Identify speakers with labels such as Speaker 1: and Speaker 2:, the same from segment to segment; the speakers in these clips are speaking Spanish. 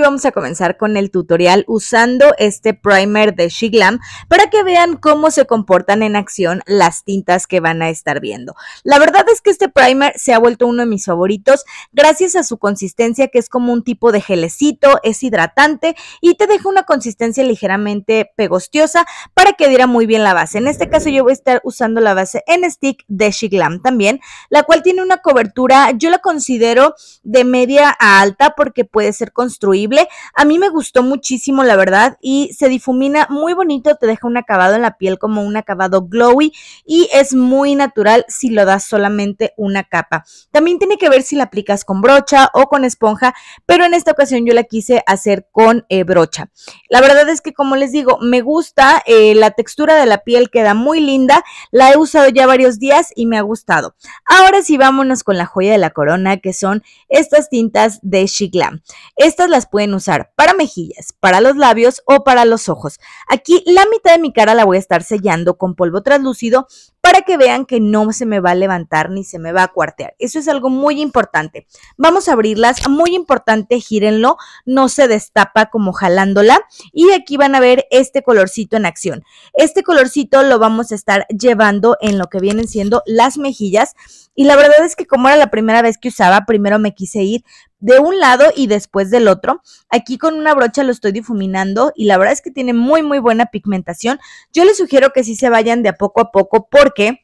Speaker 1: vamos a comenzar con el tutorial usando este primer de Shiglam para que vean cómo se comportan en acción las tintas que van a estar viendo. La verdad es que este primer se ha vuelto uno de mis favoritos gracias a su consistencia que es como un tipo de gelecito, es hidratante y te deja una consistencia ligeramente pegostiosa para que diera muy bien la base. En este caso yo voy a estar usando la base en stick de Shiglam también, la cual tiene una cobertura, yo la considero de media a alta porque puede ser construida a mí me gustó muchísimo, la verdad, y se difumina muy bonito, te deja un acabado en la piel como un acabado glowy y es muy natural si lo das solamente una capa. También tiene que ver si la aplicas con brocha o con esponja, pero en esta ocasión yo la quise hacer con eh, brocha. La verdad es que, como les digo, me gusta, eh, la textura de la piel queda muy linda, la he usado ya varios días y me ha gustado. Ahora sí, vámonos con la joya de la corona, que son estas tintas de Shiglam. Estas las pueden pueden usar para mejillas, para los labios o para los ojos. Aquí la mitad de mi cara la voy a estar sellando con polvo translúcido para que vean que no se me va a levantar ni se me va a cuartear. Eso es algo muy importante. Vamos a abrirlas, muy importante, gírenlo, no se destapa como jalándola. Y aquí van a ver este colorcito en acción. Este colorcito lo vamos a estar llevando en lo que vienen siendo las mejillas. Y la verdad es que como era la primera vez que usaba, primero me quise ir de un lado y después del otro. Aquí con una brocha lo estoy difuminando y la verdad es que tiene muy muy buena pigmentación. Yo les sugiero que sí se vayan de a poco a poco porque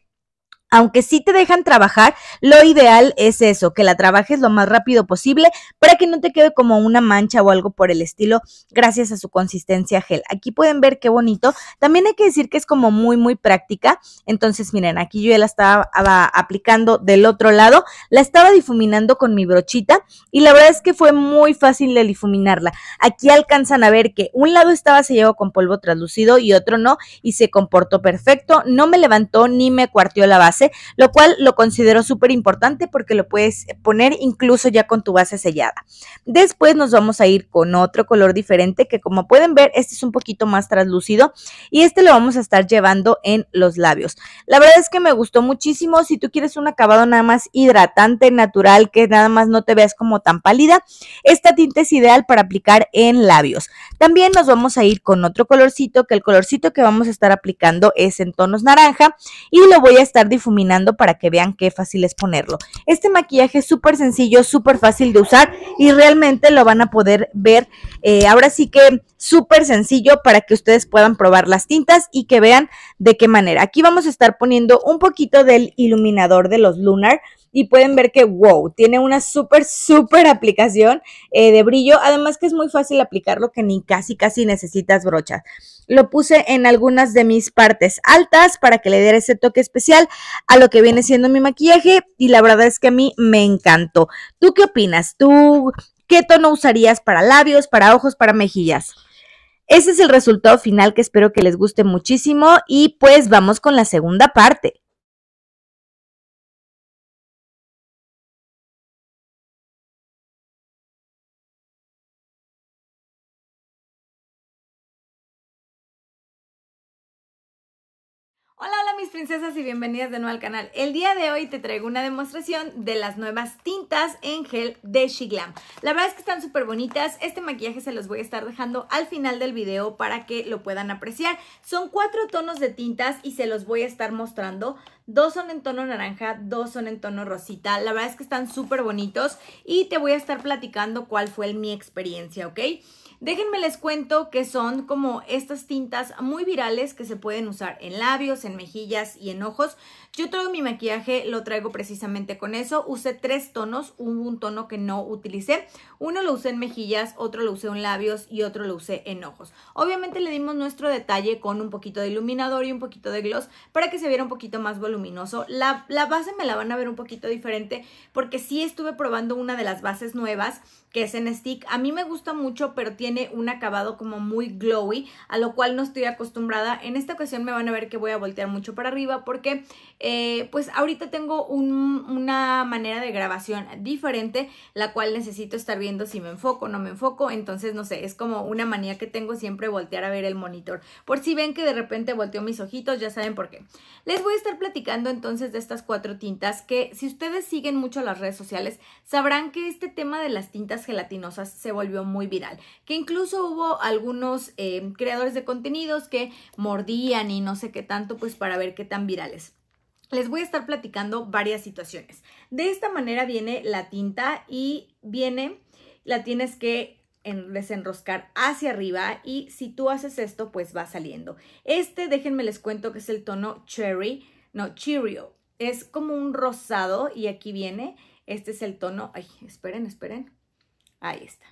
Speaker 1: aunque sí te dejan trabajar, lo ideal es eso, que la trabajes lo más rápido posible para que no te quede como una mancha o algo por el estilo gracias a su consistencia gel. Aquí pueden ver qué bonito. También hay que decir que es como muy, muy práctica. Entonces, miren, aquí yo ya la estaba aplicando del otro lado. La estaba difuminando con mi brochita y la verdad es que fue muy fácil de difuminarla. Aquí alcanzan a ver que un lado estaba sellado con polvo translúcido y otro no y se comportó perfecto. No me levantó ni me cuartió la base lo cual lo considero súper importante porque lo puedes poner incluso ya con tu base sellada. Después nos vamos a ir con otro color diferente que como pueden ver, este es un poquito más translúcido y este lo vamos a estar llevando en los labios. La verdad es que me gustó muchísimo. Si tú quieres un acabado nada más hidratante, natural, que nada más no te veas como tan pálida, esta tinta es ideal para aplicar en labios. También nos vamos a ir con otro colorcito, que el colorcito que vamos a estar aplicando es en tonos naranja y lo voy a estar difundiendo para que vean qué fácil es ponerlo. Este maquillaje es súper sencillo, súper fácil de usar y realmente lo van a poder ver eh, ahora sí que súper sencillo para que ustedes puedan probar las tintas y que vean de qué manera. Aquí vamos a estar poniendo un poquito del iluminador de los Lunar y pueden ver que, wow, tiene una súper, súper aplicación eh, de brillo. Además que es muy fácil aplicarlo que ni casi, casi necesitas brochas lo puse en algunas de mis partes altas para que le diera ese toque especial a lo que viene siendo mi maquillaje y la verdad es que a mí me encantó. ¿Tú qué opinas? ¿Tú qué tono usarías para labios, para ojos, para mejillas? Ese es el resultado final que espero que les guste muchísimo y pues vamos con la segunda parte. Hola, hola mis princesas y bienvenidas de nuevo al canal. El día de hoy te traigo una demostración de las nuevas tintas en gel de Shiglam. La verdad es que están súper bonitas. Este maquillaje se los voy a estar dejando al final del video para que lo puedan apreciar. Son cuatro tonos de tintas y se los voy a estar mostrando. Dos son en tono naranja, dos son en tono rosita. La verdad es que están súper bonitos y te voy a estar platicando cuál fue mi experiencia, ¿ok? Déjenme les cuento que son como estas tintas muy virales que se pueden usar en labios, en mejillas y en ojos. Yo traigo mi maquillaje, lo traigo precisamente con eso. Usé tres tonos, un tono que no utilicé. Uno lo usé en mejillas, otro lo usé en labios y otro lo usé en ojos. Obviamente le dimos nuestro detalle con un poquito de iluminador y un poquito de gloss para que se viera un poquito más voluminoso. La, la base me la van a ver un poquito diferente porque sí estuve probando una de las bases nuevas que es en stick. A mí me gusta mucho, pero tiene un acabado como muy glowy, a lo cual no estoy acostumbrada. En esta ocasión me van a ver que voy a voltear mucho para arriba porque eh, pues ahorita tengo una manera de grabación diferente, la cual necesito estar viendo si me enfoco o no me enfoco. Entonces, no sé, es como una manía que tengo siempre voltear a ver el monitor. Por si ven que de repente volteo mis ojitos, ya saben por qué. Les voy a estar platicando entonces de estas cuatro tintas que si ustedes siguen mucho las redes sociales, sabrán que este tema de las tintas gelatinosas se volvió muy viral. Que incluso hubo algunos eh, creadores de contenidos que mordían y no sé qué tanto, pues para ver qué tan virales. Les voy a estar platicando varias situaciones. De esta manera viene la tinta y viene, la tienes que desenroscar hacia arriba y si tú haces esto pues va saliendo. Este déjenme les cuento que es el tono cherry, no cheerio, es como un rosado y aquí viene, este es el tono, ay esperen, esperen, Ahí está.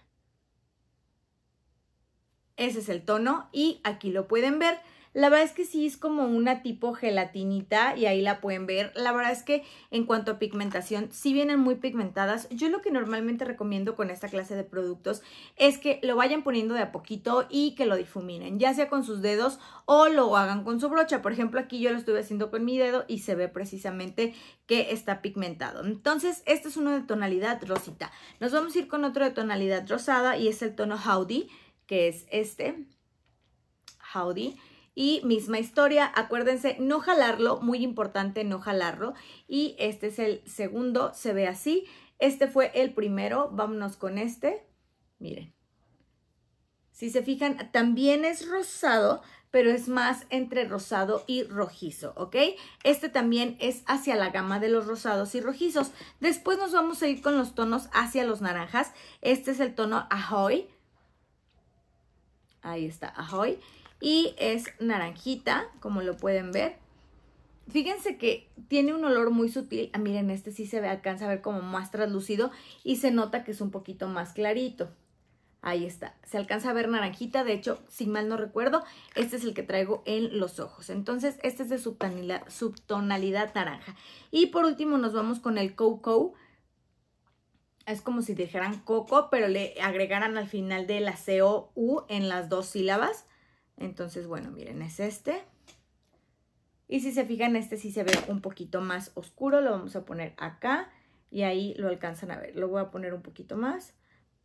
Speaker 1: Ese es el tono y aquí lo pueden ver. La verdad es que sí es como una tipo gelatinita y ahí la pueden ver. La verdad es que en cuanto a pigmentación, sí vienen muy pigmentadas. Yo lo que normalmente recomiendo con esta clase de productos es que lo vayan poniendo de a poquito y que lo difuminen, ya sea con sus dedos o lo hagan con su brocha. Por ejemplo, aquí yo lo estuve haciendo con mi dedo y se ve precisamente que está pigmentado. Entonces, este es uno de tonalidad rosita. Nos vamos a ir con otro de tonalidad rosada y es el tono Howdy, que es este. Howdy y misma historia, acuérdense, no jalarlo, muy importante no jalarlo. Y este es el segundo, se ve así. Este fue el primero, vámonos con este. Miren. Si se fijan, también es rosado, pero es más entre rosado y rojizo, ¿ok? Este también es hacia la gama de los rosados y rojizos. Después nos vamos a ir con los tonos hacia los naranjas. Este es el tono Ahoy. Ahí está, Ahoy y es naranjita, como lo pueden ver. Fíjense que tiene un olor muy sutil. Ah, miren, este sí se ve, alcanza a ver como más translúcido y se nota que es un poquito más clarito. Ahí está, se alcanza a ver naranjita, de hecho, si mal no recuerdo, este es el que traigo en los ojos. Entonces, este es de subtonalidad, naranja. Y por último nos vamos con el Coco. Es como si dijeran coco, pero le agregaran al final de la COU en las dos sílabas. Entonces, bueno, miren, es este. Y si se fijan, este sí se ve un poquito más oscuro. Lo vamos a poner acá y ahí lo alcanzan a ver. Lo voy a poner un poquito más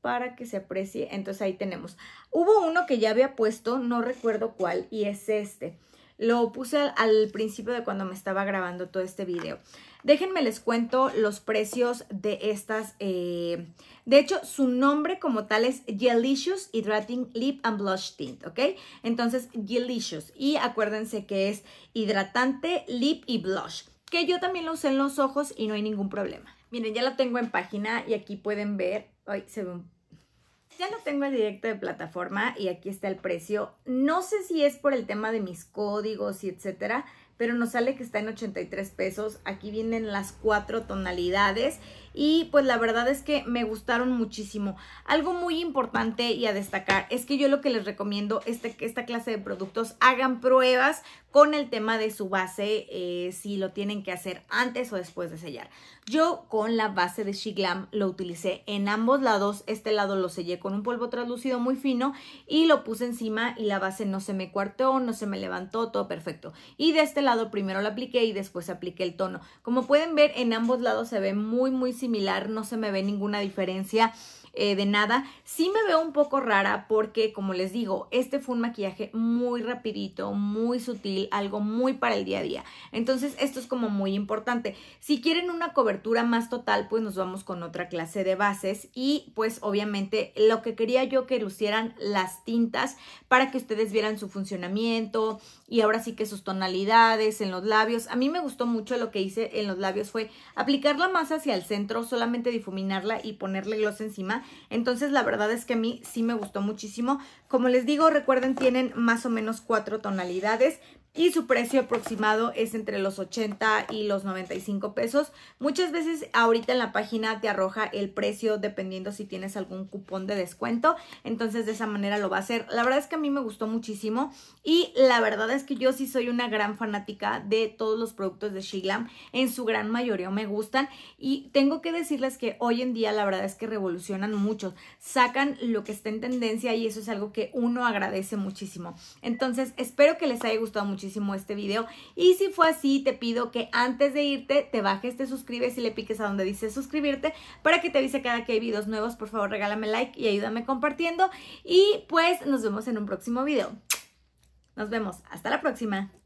Speaker 1: para que se aprecie. Entonces ahí tenemos. Hubo uno que ya había puesto, no recuerdo cuál, y es este. Lo puse al, principio de cuando me estaba grabando todo este video. Déjenme les cuento los precios de estas. Eh, de hecho, su nombre como tal es Gelicious Hydrating Lip and Blush Tint, ¿ok? Entonces, Gelicious. Y acuérdense que es hidratante, lip y blush. Que yo también lo usé en los ojos y no hay ningún problema. Miren, ya lo tengo en página y aquí pueden ver. Ay, se ve un ya lo tengo el directo de plataforma y aquí está el precio. No sé si es por el tema de mis códigos y etcétera, pero nos sale que está en 83 pesos. Aquí vienen las cuatro tonalidades y pues la verdad es que me gustaron muchísimo. Algo muy importante y a destacar es que yo lo que les recomiendo es que esta clase de productos hagan pruebas con el tema de su base, eh, si lo tienen que hacer antes o después de sellar. Yo con la base de Shiglam lo utilicé en ambos lados. Este lado lo sellé con un polvo translúcido muy fino y lo puse encima y la base no se me cuarteó, no se me levantó, todo perfecto. Y de este lado primero lo apliqué y después apliqué el tono. Como pueden ver, en ambos lados se ve muy, muy similar, no se me ve ninguna diferencia eh, de nada. Sí me veo un poco rara porque, como les digo, este fue un maquillaje muy rapidito, muy sutil, algo muy para el día a día. Entonces, esto es como muy importante. Si quieren una cobertura más total, pues nos vamos con otra clase de bases y pues obviamente lo que quería yo que lucieran las tintas para que ustedes vieran su funcionamiento y ahora sí que sus tonalidades en los labios. A mí me gustó mucho lo que hice en los labios fue aplicar la hacia el centro, solamente difuminarla y ponerle gloss encima entonces la verdad es que a mí sí me gustó muchísimo. Como les digo, recuerden, tienen más o menos cuatro tonalidades, y su precio aproximado es entre los 80 y los 95 pesos. Muchas veces ahorita en la página te arroja el precio dependiendo si tienes algún cupón de descuento, entonces de esa manera lo va a hacer. La verdad es que a mí me gustó muchísimo y la verdad es que yo sí soy una gran fanática de todos los productos de Shiglam, en su gran mayoría me gustan y tengo que decirles que hoy en día la verdad es que revolucionan mucho, sacan lo que está en tendencia y eso es algo que uno agradece muchísimo. Entonces espero que les haya gustado mucho muchísimo este video. Y si fue así, te pido que antes de irte, te bajes, te suscribes y le piques a donde dice suscribirte para que te avise cada que hay videos nuevos. Por favor, regálame like y ayúdame compartiendo. Y pues nos vemos en un próximo video. Nos vemos. Hasta la próxima.